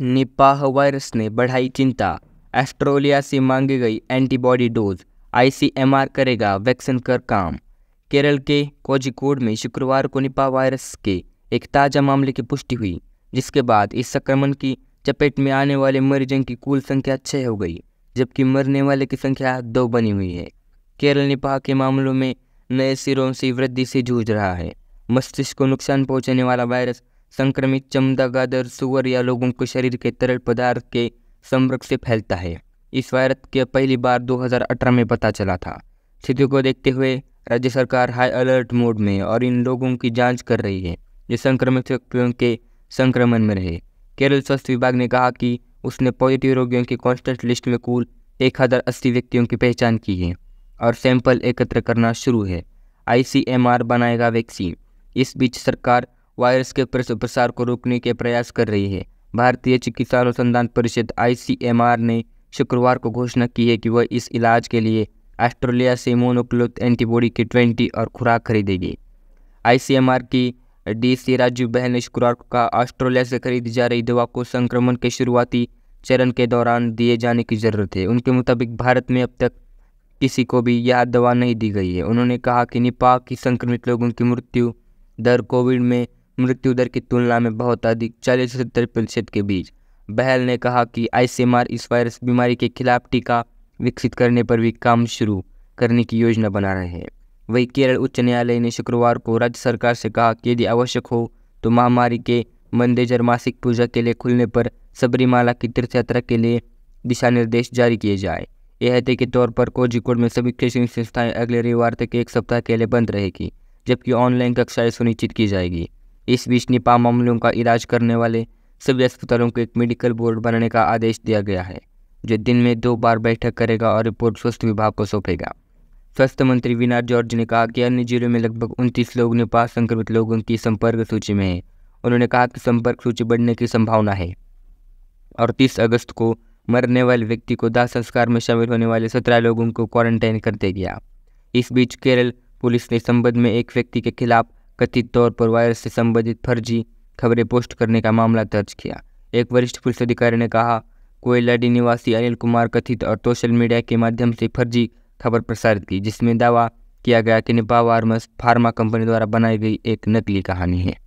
Nipah virus ने बढ़ाई चिंता ऑस्ट्रेलिया से मांगी गई एंटीबॉडी डोज आईसीएमआर करेगा वैक्सीन कर काम केरल के कोजिकोड में शुक्रवार को निपाह वायरस के एक ताज़ा मामले की पुष्टि हुई जिसके बाद इस संक्रमण की चपेट में आने वाले मरीजों की कुल संख्या छः हो गई जबकि मरने वाले की संख्या दो बनी हुई है केरल निपाह के मामलों में नए सिरों से वृद्धि से जूझ रहा है मस्तिष्क को नुकसान पहुंचाने वाला वायरस संक्रमित गादर सुअर या लोगों को शरीर के तरल पदार्थ के संपर्क से फैलता है इस वायरस के पहली बार 2018 में पता चला था स्थिति को देखते हुए राज्य सरकार हाई अलर्ट मोड में और इन लोगों की जांच कर रही है जो संक्रमित व्यक्तियों के संक्रमण में रहे केरल स्वास्थ्य विभाग ने कहा कि उसने पॉजिटिव रोगियों की कॉन्स्टेंट लिस्ट में कुल एक हज़ार अस्सी व्यक्तियों की पहचान की है और सैंपल एकत्र करना शुरू है आईसीएमआर बनाएगा वैक्सीन इस बीच सरकार वायरस के प्रसार को रोकने के प्रयास कर रही है भारतीय चिकित्सा अनुसंधान परिषद आई ने शुक्रवार को घोषणा की है कि वह इस इलाज के लिए ऑस्ट्रेलिया से मोनोक्लोथ एंटीबॉडी की ट्वेंटी और खुराक खरीदेगी आई की डी सी राजीव बहन ने शुक्रवार को कहा ऑस्ट्रेलिया से खरीदी जा रही दवा को संक्रमण के शुरुआती चरण के दौरान दिए जाने की ज़रूरत है उनके मुताबिक भारत में अब तक किसी को भी यह दवा नहीं दी गई है उन्होंने कहा कि निपाह की संक्रमित लोगों की मृत्यु दर कोविड में मृत्यु दर की तुलना में बहुत अधिक चालीस से सत्तर प्रतिशत के बीच बहल ने कहा कि आईसीएमआर इस वायरस बीमारी के खिलाफ टीका विकसित करने पर भी काम शुरू करने की योजना बना रहे हैं वही केरल उच्च न्यायालय ने शुक्रवार को राज्य सरकार से कहा कि यदि आवश्यक हो तो महामारी के मंदेजर मासिक पूजा के लिए खुलने पर सबरीमाला की तीर्थ यात्रा के लिए दिशा निर्देश जारी किए जाए एहते के तौर पर कोझिकोड में सभी शैक्षणिक संस्थाएं अगले रविवार तक एक सप्ताह के लिए बंद रहेगी जबकि ऑनलाइन कक्षाएं सुनिश्चित की जाएगी इस बीच निपाह मामलों का इलाज करने वाले सभी अस्पतालों को एक मेडिकल बोर्ड बनाने का आदेश दिया गया है जो दिन में दो बार बैठक करेगा और रिपोर्ट स्वास्थ्य विभाग को सौंपेगा स्वास्थ्य मंत्री विनार जॉर्ज ने कहा कि अन्य जिलों में लगभग उनतीस लोग निपा संक्रमित लोगों की संपर्क सूची में हैं उन्होंने कहा कि संपर्क सूची बढ़ने की संभावना है और तीस अगस्त को मरने वाले व्यक्ति को दाह संस्कार में शामिल होने वाले सत्रह लोगों को क्वारंटाइन कर दिया गया इस बीच केरल पुलिस ने संबंध में एक व्यक्ति के खिलाफ कथित तौर पर वायरस से संबंधित फर्जी खबरें पोस्ट करने का मामला दर्ज किया एक वरिष्ठ पुलिस अधिकारी ने कहा कोयलाडी निवासी अनिल कुमार कथित और सोशल मीडिया के माध्यम से फर्जी खबर प्रसारित की जिसमें दावा किया गया कि निपा फार्मा कंपनी द्वारा बनाई गई एक नकली कहानी है